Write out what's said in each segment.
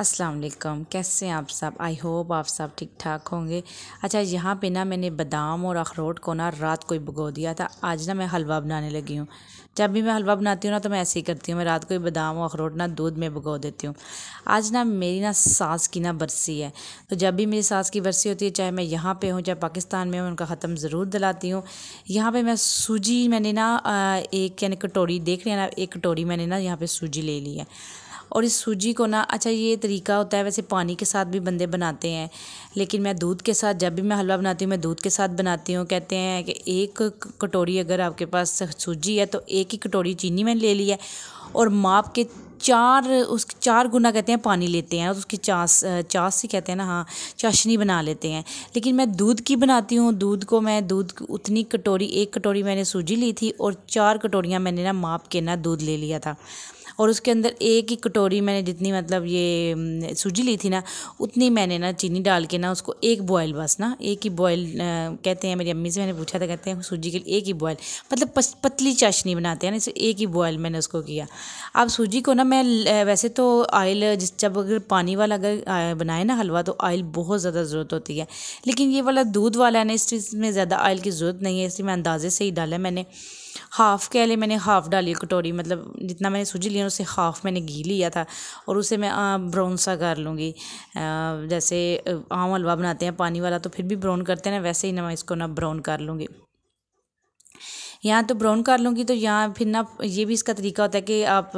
अस्सलाम वालेकुम कैसे हैं आप सब आई होप आप सब ठीक ठाक होंगे अच्छा यहाँ पे ना मैंने बादाम और अखरोट को ना रात को ही भगो दिया था आज ना मैं हलवा बनाने लगी हूँ जब भी मैं हलवा बनाती हूँ ना तो मैं ऐसे ही करती हूँ मैं रात को ही बादाम और अखरोट ना दूध में भगो देती हूँ आज ना मेरी ना सास की ना बरसी है तो जब भी मेरी सास की बरसी होती है चाहे मैं यहाँ पर हूँ चाहे पाकिस्तान में हूँ उनका ख़त्म ज़रूर दिलाती हूँ यहाँ पर मैं सूजी मैंने ना एक यानी कटोरी देख लिया ना एक कटोरी मैंने ना यहाँ पर सूजी ले ली है और इस सूजी को ना अच्छा ये तरीका होता है वैसे पानी के साथ भी बंदे बनाते हैं लेकिन मैं दूध के साथ जब भी मैं हलवा बनाती हूँ मैं दूध के साथ बनाती हूँ कहते हैं कि एक कटोरी अगर आपके पास सूजी है तो एक ही कटोरी चीनी मैंने ले ली है और माप के चार उस चार गुना कहते हैं पानी लेते हैं और उसकी चास चास ही कहते हैं ना हाँ चाशनी बना लेते हैं लेकिन मैं दूध की बनाती हूँ दूध को मैं दूध उतनी कटोरी एक कटोरी मैंने सूजी ली थी और चार कटोरियाँ मैंने ना माप के ना दूध ले लिया था और उसके अंदर एक ही कटोरी मैंने जितनी मतलब ये सूजी ली थी ना उतनी मैंने ना चीनी डाल के ना उसको एक बॉयल बस ना एक ही बॉयल कहते हैं मेरी अम्मी से मैंने पूछा था कहते हैं सूजी के लिए एक ही बॉयल मतलब पतली चाशनी बनाते हैं ना इसे एक ही बॉयल मैंने उसको किया अब सूजी को ना मैं वैसे तो ऑयल जिस जब अगर पानी वाला अगर बनाए ना हलवा तो ऑयल बहुत ज़्यादा ज़रूरत होती है लेकिन ये वाला दूध वाला है ना इसमें ज़्यादा ऑयल की ज़रूरत नहीं है इसलिए मैं अंदाजे से ही डाला मैंने हाफ़ के लिए मैंने हाफ़ डाली कटोरी मतलब जितना मैंने सूजी लिया उसे हाफ़ मैंने घी लिया था और उसे मैं ब्राउन सा कर लूँगी जैसे आम हलवा बनाते हैं पानी वाला तो फिर भी ब्राउन करते हैं ना वैसे ही ना मैं इसको ना ब्राउन कर लूँगी यहाँ तो ब्राउन कर लूँगी तो यहाँ फिर ना ये भी इसका तरीका होता है कि आप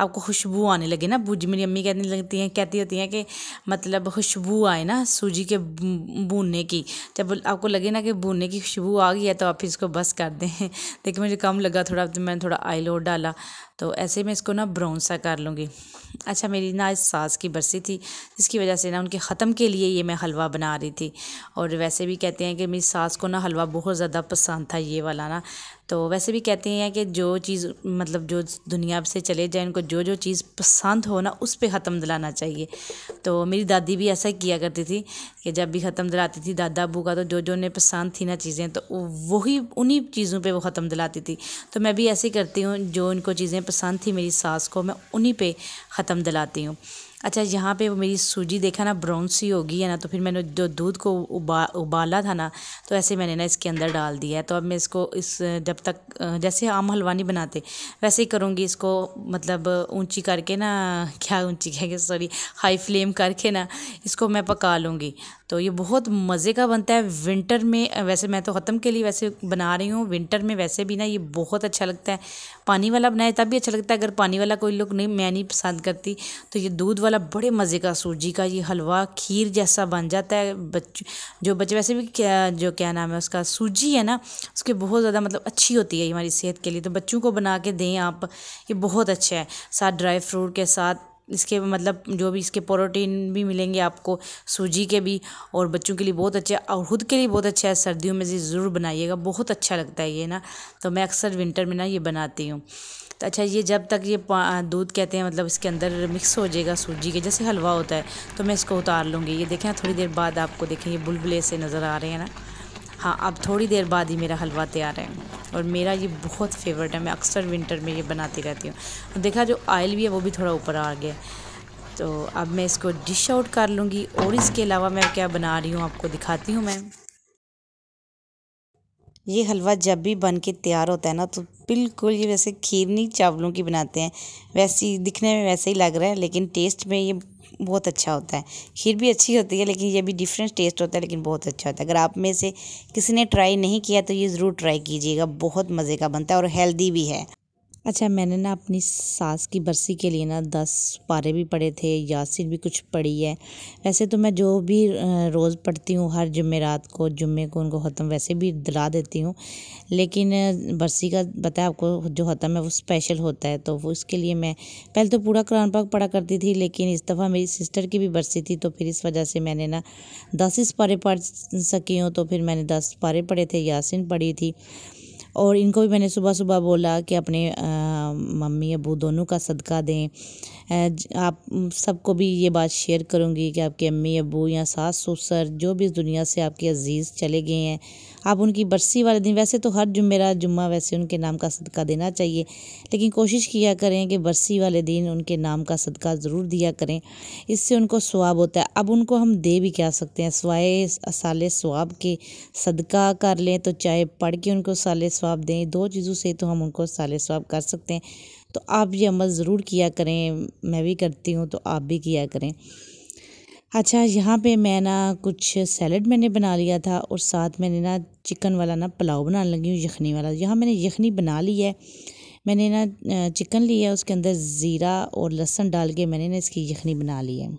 आपको खुशबू आने लगे ना भूजी मेरी अम्मी कहने लगती हैं कहती होती हैं कि मतलब खुशबू आए ना सूजी के बुनने की जब आपको लगे ना कि बुनने की खुशबू आ गई है तो आप इसको बस कर दें देखिए मुझे कम लगा थोड़ा तो मैंने थोड़ा आयल और डाला तो ऐसे में इसको ना ब्राउन सा कर लूँगी अच्छा मेरी ना आज सास की बरसी थी जिसकी वजह से ना उनके ख़त्म के लिए ये मैं हलवा बना रही थी और वैसे भी कहते हैं कि मेरी सास को ना हलवा बहुत ज़्यादा पसंद था ये वाला ना तो वैसे भी कहते हैं कि जो चीज़ मतलब जो दुनिया से चले जाए उनको जो जो चीज़ पसंद हो ना उस पर ख़त्म दिलाना चाहिए तो मेरी दादी भी ऐसा किया करती थी कि जब भी ख़त्म दिलाती थी दादा अबू का तो जो जो उन्हें पसंद थी ना चीज़ें तो वही उन्हीं चीज़ों पर वो ख़त्म दिलाती थी तो मैं भी ऐसे करती हूँ जो उनको चीज़ें पसंद थी मेरी सास को मैं उन्हीं पे ख़त्म दिलाती हूँ अच्छा यहाँ पे वो मेरी सूजी देखा ना ब्राउन सी होगी है ना तो फिर मैंने जो दूध को उबा उबाला था ना तो ऐसे मैंने ना इसके अंदर डाल दिया है तो अब मैं इसको इस जब तक जैसे आम हलवा नहीं बनाते वैसे ही करूँगी इसको मतलब ऊंची करके ना क्या ऊंची कह सॉरी हाई फ्लेम करके ना इसको मैं पका लूँगी तो ये बहुत मज़े का बनता है विंटर में वैसे मैं तो ख़त्म के लिए वैसे बना रही हूँ विंटर में वैसे भी ना ये बहुत अच्छा लगता है पानी वाला बनाए तब भी अच्छा लगता है अगर पानी वाला कोई लोग नहीं मैं नहीं पसंद करती तो ये दूध वाला बड़े मज़े का सूजी का ये हलवा खीर जैसा बन जाता है बच्च जो बच्चे वैसे भी क्या जो क्या नाम है उसका सूजी है ना उसके बहुत ज़्यादा मतलब अच्छी होती है हमारी सेहत के लिए तो बच्चों को बना के दें आप ये बहुत अच्छा है साथ ड्राई फ्रूट के साथ इसके मतलब जो भी इसके प्रोटीन भी मिलेंगे आपको सूजी के भी और बच्चों के लिए बहुत अच्छे और खुद के लिए बहुत अच्छा है सर्दियों में ज़रूर बनाइएगा बहुत अच्छा लगता है ये ना तो मैं अक्सर विंटर में ना ये बनाती हूँ तो अच्छा ये जब तक ये दूध कहते हैं मतलब इसके अंदर मिक्स हो जाएगा सूजी के जैसे हलवा होता है तो मैं इसको उतार लूँगी ये देखें थोड़ी देर बाद आपको देखें ये बुलबुले से नज़र आ रहे हैं ना हाँ अब थोड़ी देर बाद ही मेरा हलवा तैयार है और मेरा ये बहुत फेवरेट है मैं अक्सर विंटर में ये बनाती रहती हूँ देखा जो ऑयल भी है वो भी थोड़ा ऊपर आ गया तो अब मैं इसको डिश आउट कर लूँगी और इसके अलावा मैं क्या बना रही हूँ आपको दिखाती हूँ मैं ये हलवा जब भी बन के तैयार होता है ना तो बिल्कुल ये वैसे खीरनी चावलों की बनाते हैं वैसे दिखने में वैसे ही लग रहा है लेकिन टेस्ट में ये बहुत अच्छा होता है खीर भी अच्छी होती है लेकिन ये भी डिफरेंट टेस्ट होता है लेकिन बहुत अच्छा होता है अगर आप में से किसी ने ट्राई नहीं किया तो ये ज़रूर ट्राई कीजिएगा बहुत मज़े का बनता है और हेल्दी भी है अच्छा मैंने ना अपनी सास की बरसी के लिए ना दस पारे भी पढ़े थे यासिन भी कुछ पढ़ी है वैसे तो मैं जो भी रोज़ पढ़ती हूँ हर जुमेरात को जुम्मे को उनको खत्म वैसे भी दिला देती हूँ लेकिन बरसी का बताया आपको जो हतम है वो स्पेशल होता है तो वो उसके लिए मैं पहले तो पूरा कुरान पाक पढ़ा करती थी लेकिन इस दफ़ा मेरी सिस्टर की भी बरसी थी तो फिर इस वजह से मैंने ना दस इस पारे पढ़ सकी हूँ तो फिर मैंने दस पारे पढ़े थे यासिन पढ़ी थी और इनको भी मैंने सुबह सुबह बोला कि अपने मम्मी अबू दोनों का सदका दें आप सबको भी ये बात शेयर करूँगी कि आपके अम्मी अबू या सास ससुर जो भी इस दुनिया से आपके अजीज़ चले गए हैं आप उनकी बरसी वाले दिन वैसे तो हर जुमेरा जुम्मा वैसे उनके नाम का सदका देना चाहिए लेकिन कोशिश किया करें कि बरसी वाले दिन उनके नाम का सदका ज़रूर दिया करें इससे उनको स्वाब होता है अब उनको हम दे भी क्या सकते हैं सवाए साले स्वाब के सदका कर लें तो चाहे पढ़ के उनको साले स्वाब दें दो चीज़ों से तो हम उनको साले स्वाब कर सकते हैं तो आप ये अमल ज़रूर किया करें मैं भी करती हूँ तो आप भी किया करें अच्छा यहाँ पे मैं ना कुछ सैलड मैंने बना लिया था और साथ मैंने ना चिकन वाला ना पुलाव बनाने लगी हूँ यखनी वाला यहाँ मैंने यखनी बना ली है मैंने ना चिकन लिया उसके अंदर ज़ीरा और लहसुन डाल के मैंने ना इसकी यखनी बना ली है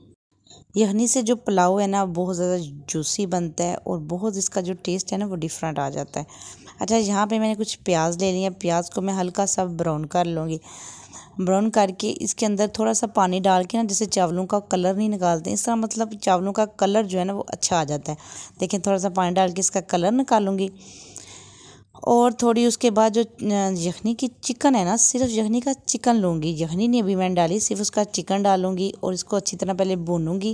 यखनी से जो पुलाव है ना बहुत ज़्यादा जूसी बनता है और बहुत इसका जो टेस्ट है ना वो डिफरेंट आ जाता है अच्छा यहाँ पे मैंने कुछ प्याज ले लिया प्याज को मैं हल्का सा ब्राउन कर लूँगी ब्राउन करके इसके अंदर थोड़ा सा पानी डाल के ना जैसे चावलों का कलर नहीं निकालते इस तरह मतलब चावलों का कलर जो है ना वो अच्छा आ जाता है देखें थोड़ा सा पानी डाल के इसका कलर निकालूँगी और थोड़ी उसके बाद जो यखनी की चिकन है ना सिर्फ यखनी का चिकन लूँगी यखनी नहीं अभी मैंने डाली सिर्फ उसका चिकन डालूँगी और इसको अच्छी तरह पहले भूनूँगी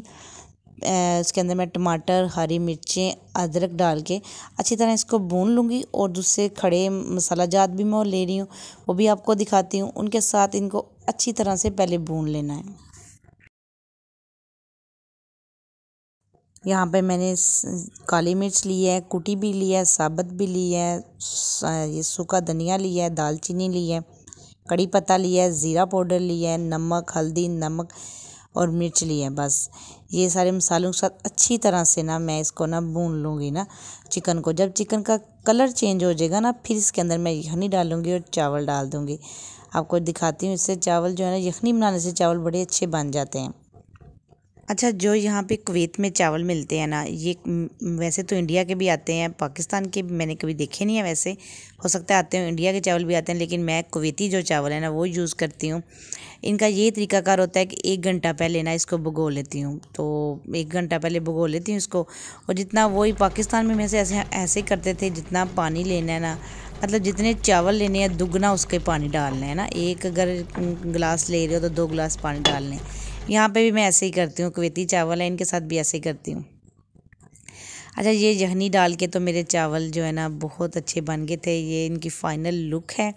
उसके अंदर मैं टमाटर हरी मिर्चें अदरक डाल के अच्छी तरह इसको भून लूँगी और दूसरे खड़े मसाला जात भी मैं ले रही हूँ वो भी आपको दिखाती हूँ उनके साथ इनको अच्छी तरह से पहले भून लेना है यहाँ पे मैंने काली मिर्च ली है कुटी भी ली है साबत भी ली है ये सूखा धनिया लिया है दालचीनी ली है कड़ी पत्ता लिया है ज़ीरा पाउडर लिया है नमक हल्दी नमक और मिर्च ली है बस ये सारे मसालों के साथ अच्छी तरह से ना मैं इसको ना भून लूँगी ना चिकन को जब चिकन का कलर चेंज हो जाएगा ना फिर इसके अंदर मैं यखनी डालूँगी और चावल डाल दूँगी आपको दिखाती हूँ इससे चावल जो है ना यखनी बनाने से चावल बड़े अच्छे बन जाते हैं अच्छा जो यहाँ पे कुवैत में चावल मिलते हैं ना ये वैसे तो इंडिया के भी आते हैं पाकिस्तान के मैंने कभी देखे नहीं है वैसे हो सकता है आते हो इंडिया के चावल भी आते हैं लेकिन मैं कुवैती जो चावल है ना वो यूज़ करती हूँ इनका ये तरीकाकार होता है कि एक घंटा पहले ना इसको भगो लेती हूँ तो एक घंटा पहले भगो लेती हूँ इसको और जितना वही पाकिस्तान में वैसे ऐसे ऐसे करते थे जितना पानी लेना है ना मतलब जितने चावल लेने हैं दुगना उसके पानी डालना है ना एक अगर गिलास ले रहे हो तो दो गिलास पानी डालने यहाँ पे भी मैं ऐसे ही करती हूँ कुवैती चावल है इनके साथ भी ऐसे ही करती हूँ अच्छा ये जहनी डाल के तो मेरे चावल जो है ना बहुत अच्छे बन गए थे ये इनकी फ़ाइनल लुक है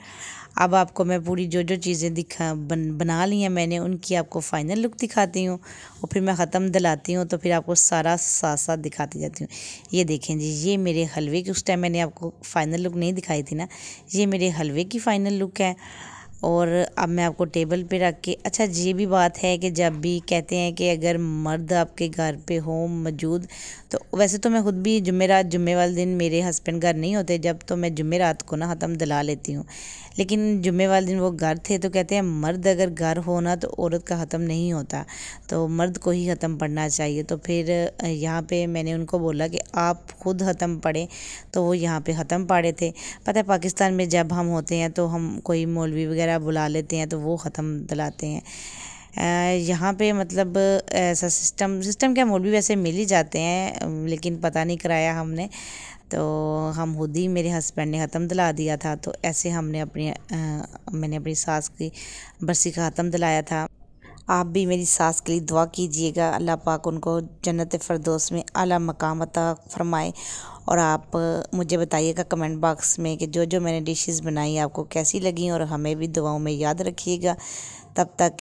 अब आपको मैं पूरी जो जो चीज़ें दिखा बन बना ली हैं मैंने उनकी आपको फ़ाइनल लुक दिखाती हूँ और फिर मैं ख़त्म दिलाती हूँ तो फिर आपको सारा साथ साथ दिखाती जाती हूँ ये देखें जी ये मेरे हलवे की उस टाइम मैंने आपको फ़ाइनल लुक नहीं दिखाई थी ना ये मेरे हलवे की फ़ाइनल लुक है और अब मैं आपको टेबल पे रख के अच्छा ये भी बात है कि जब भी कहते हैं कि अगर मर्द आपके घर पे हो मौजूद तो वैसे तो मैं ख़ुद भी जुमे रात जुमे वाले दिन मेरे हस्बैंड घर नहीं होते जब तो मैं जुमे रात को ना ख़त्म दिला लेती हूँ लेकिन जुमे वाले दिन वो घर थे तो कहते हैं मर्द अगर घर हो ना तो औरत का ख़त्म नहीं होता तो मर्द को ही ख़त्म पढ़ना चाहिए तो फिर यहाँ पर मैंने उनको बोला कि आप ख़ुद ख़त्म पढ़ें तो वो यहाँ पर ख़त्म पढ़े थे पता है पाकिस्तान में जब हम होते हैं तो हम कोई मौलवी वगैरह वगैरह बुला लेते हैं तो वो ख़त्म दिलाते हैं यहाँ पे मतलब ऐसा सिस्टम सिस्टम के मोड भी वैसे मिल ही जाते हैं लेकिन पता नहीं कराया हमने तो हम खुद ही मेरे हस्बैंड ने ख़त्म दिला दिया था तो ऐसे हमने अपनी आ, मैंने अपनी सास की बरसी का ख़त्म दिलाया था आप भी मेरी सास के लिए दुआ कीजिएगा अल्लाह पाक उनको जन्नत फ़रदोस में अला मकाम अता फरमाए और आप मुझे बताइएगा कमेंट बॉक्स में कि जो जो मैंने डिशेस बनाई आपको कैसी लगी और हमें भी दुआओं में याद रखिएगा तब तक